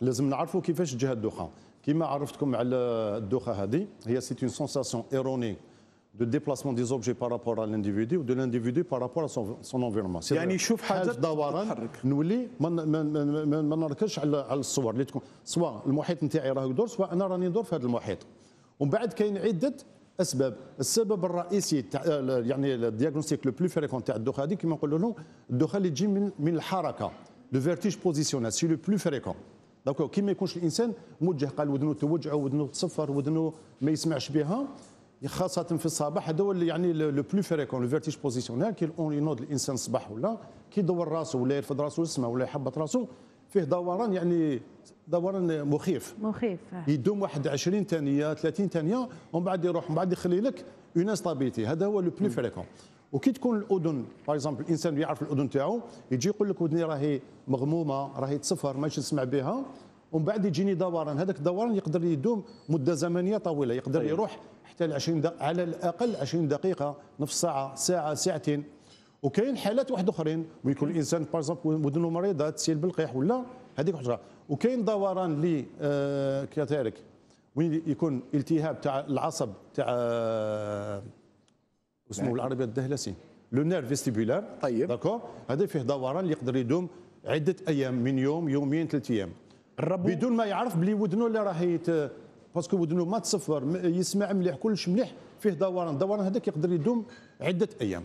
لازم نعرفوا كيفاش جاء الدوخه كما عرفتكم على الدوخه هذه هي سي اون سونساسيون ايروني دو ديبلاسمون دي زوبجي بارابور ا لانديفيدي l'individu ou de l'individu par rapport يعني شوف حاجه دوران نولي ما نركزش على على الصور اللي تكون سواء المحيط نتاعي راه يدور سواء انا راني ندور في هذا المحيط. ومن بعد كاين عده اسباب، السبب الرئيسي تاع يعني الدياغنوستيك لو بلو فريكون تاع الدوخه هذه كما نقولوا لهم الدوخه اللي تجي من من الحركه لو فيرتيج بوزيسيونال سي لو بلو فريكون. دونك كي ما يكونش الانسان موجه قال ودنو توجع ودنو تصفر ودنو ما يسمعش بها خاصة في الصباح هذا هو يعني لو بلو فريكون لو فيرتيج بوزيسيونيل كي ينوض الانسان الصباح ولا كي يدور راسه ولا يرفد راسه يسمع ولا يحبط راسه فيه دوران يعني دوران مخيف مخيف يدوم واحد 20 ثانيه 30 ثانيه ومن بعد يروح من بعد يخلي لك اون انستابيليتي هذا هو لو بلو فريكون وكي تكون الاذن باغ اكزومبل الانسان بيعرف الاذن تاعو يجي يقول لك ودني راهي مغمومه راهي تصفر ماشي نسمع بها ومن بعد يجيني دوران هذاك الدوران يقدر يدوم مده زمنيه طويله يقدر أيه. يروح حتى ل 20 على الاقل 20 دقيقه نص ساعه ساعه ساعتين وكاين حالات واحد اخرين ويكون الانسان باغ اكزومبل ودنه مريضه تسيل بالقيح ولا هذيك حجره وكاين دوران اللي آه، كذلك وين يكون التهاب تاع العصب تاع آه، اسمه بالعربيه نعم. الدهلسي لو نير فيستيبولار طيب داكور هذا فيه دوران اللي يقدر يدوم عده ايام من يوم يومين ثلاث ايام الربو بدون ما يعرف بلي ودنو اللي راهي باسكو ودنو ما تصفر يسمع مليح كلش مليح فيه دوران دوران هذاك يقدر يدوم عده ايام